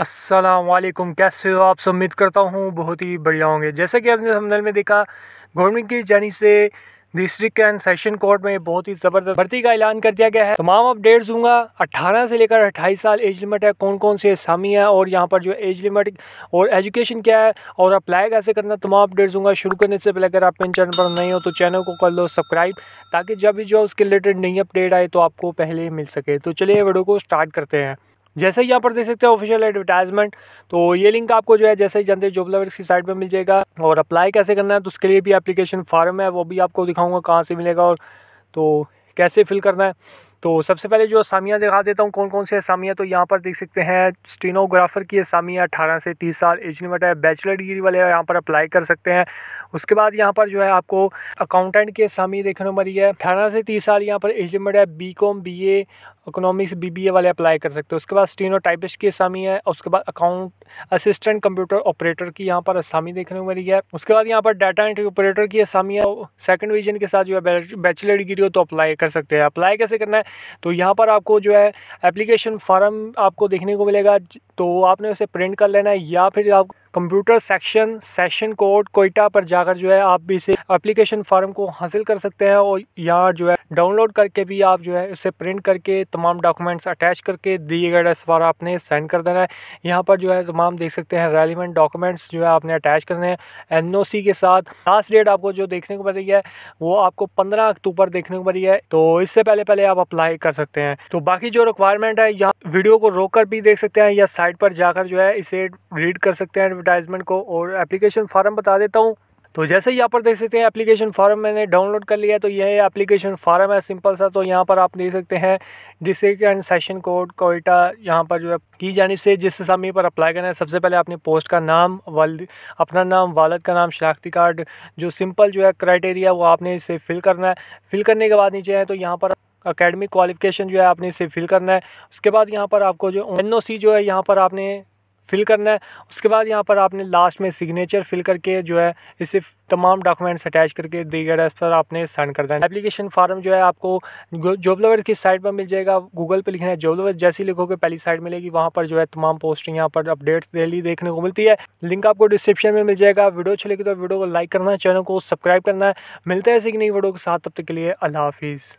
असलकम कैसे हो आप से उम्मीद करता हूँ बहुत ही बढ़िया होंगे जैसे कि आपने हमदल में देखा गवर्नमेंट की जानी से डिस्ट्रिक्ट एंड सेशन कोर्ट में बहुत ही ज़बरदस्त भर्ती का ऐलान कर दिया गया है तमाम अपडेट्स दूंगा 18 से लेकर 28 साल एज लिमिट है कौन कौन से सामी है और यहाँ पर जो एज लिमिट और एजुकेशन क्या है और अप्लाई कैसे करना तमाम अपडेट्स दूंगा शुरू करने से पहले अगर आप मेरे चैनल पर नहीं हो तो चैनल को कर लो सब्सक्राइब ताकि जब भी जो उसके रिलेटेड नई अपडेट आए तो आपको पहले मिल सके तो चलिए वीडियो को स्टार्ट करते हैं जैसे ही यहाँ पर देख सकते हैं ऑफिशियल एडवर्टाइजमेंट तो ये लिंक आपको जो है जैसे ही जनता जॉब लवर्स की साइट पर मिल जाएगा और अप्लाई कैसे करना है तो उसके लिए भी एप्लीकेशन फार्म है वो भी आपको दिखाऊंगा कहाँ से मिलेगा और तो कैसे फिल करना है तो सबसे पहले जो असामियाँ दिखा देता हूँ कौन कौन से असामियाँ तो यहाँ पर देख सकते हैं स्टेनोग्राफर की असामियाँ अठारह से तीस साल एज लिमिट है बैचलर डिग्री वाले यहाँ पर अप्लाई कर सकते हैं उसके बाद यहाँ पर जो है आपको अकाउंटेंट की असामी देखने को मिली है अठारह से तीस साल यहाँ पर एज लिमिट है B com B A economics B वाले अप्लाई कर सकते हैं उसके बाद स्टीनो टाइपिस्ट की असामी है उसके बाद अकाउंट असिस्टेंट कंप्यूटर ऑपरेटर की यहाँ पर असामी देखने को मिली है उसके बाद यहाँ पर डाटा एंट्री ऑपरेटर की असामी है सेकंड विजन के साथ जो है बैचलर डिग्री हो तो अप्लाई कर सकते हैं अप्लाई कैसे करना है तो यहाँ पर आपको जो है एप्लीकेशन फॉर्म आपको देखने को मिलेगा तो आपने उसे प्रिंट कर लेना है या फिर आप computer section session court Quetta पर जाकर जो है आप इसे अप्लीकेशन फार्म को हासिल कर सकते हैं और यहाँ जो है डाउनलोड करके भी आप जो है इसे प्रिंट करके तमाम डॉक्यूमेंट्स अटैच करके दिए गए एड्रेस पर आपने सेंड कर देना है यहाँ पर जो है तमाम देख सकते हैं रेलिवेंट डॉक्यूमेंट्स जो है आपने अटैच करने हैं एन के साथ लास्ट डेट आपको जो देखने को मिल है वो आपको पंद्रह अक्टूबर देखने को मिल है तो इससे पहले पहले आप अप्लाई कर सकते हैं तो बाकी जो रिक्वायरमेंट है यहाँ वीडियो को रोक कर भी देख सकते हैं या साइट पर जाकर जो है इसे रीड कर सकते हैं एडवर्टाइजमेंट को और एप्लीकेशन फार्म बता देता हूँ तो जैसे यहाँ पर देख सकते हैं एप्लीकेशन फार्म मैंने डाउनलोड कर लिया तो यह एप्लीकेशन फार्म है सिंपल सा तो यहाँ पर आप देख सकते हैं district and session court Quetta यहाँ पर जो है की जानी से जिस समय पर अप्लाई करना है सबसे पहले आपने पोस्ट का नाम वाल अपना नाम वालद का नाम शनाख्ती कार्ड जो सिंपल जो है क्राइटेरिया वो आपने इसे फिल करना है फिल करने के बाद नीचे है तो यहाँ पर अकेडमिक क्वालिफिकेशन जो है आपने इसे फिल करना है उसके बाद यहाँ पर आपको जो एन जो है यहाँ पर आपने फिल करना है उसके बाद यहाँ पर आपने लास्ट में सिग्नेचर फिल करके जो है इसे तमाम डॉक्यूमेंट्स अटैच करके दीगर एस पर आपने सेंड कर देना एप्लीकेशन फॉर्म जो है आपको जॉब लवर की साइट पर मिल जाएगा गूगल पे लिखना है जॉब लवर जैसी लिखोगे पहली साइट मिलेगी वहाँ पर जो है तमाम पोस्टिंग यहाँ पर अपडेट्स डेली देखने को मिलती है लिंक आपको डिस्क्रिप्शन में मिल जाएगा वीडियो अच्छी लगी तो वीडियो को लाइक करना है चैनल को सब्सक्राइब करना है मिलता है ऐसे कि वीडियो के साथ तब तक के लिए अल्लाह हाफिज़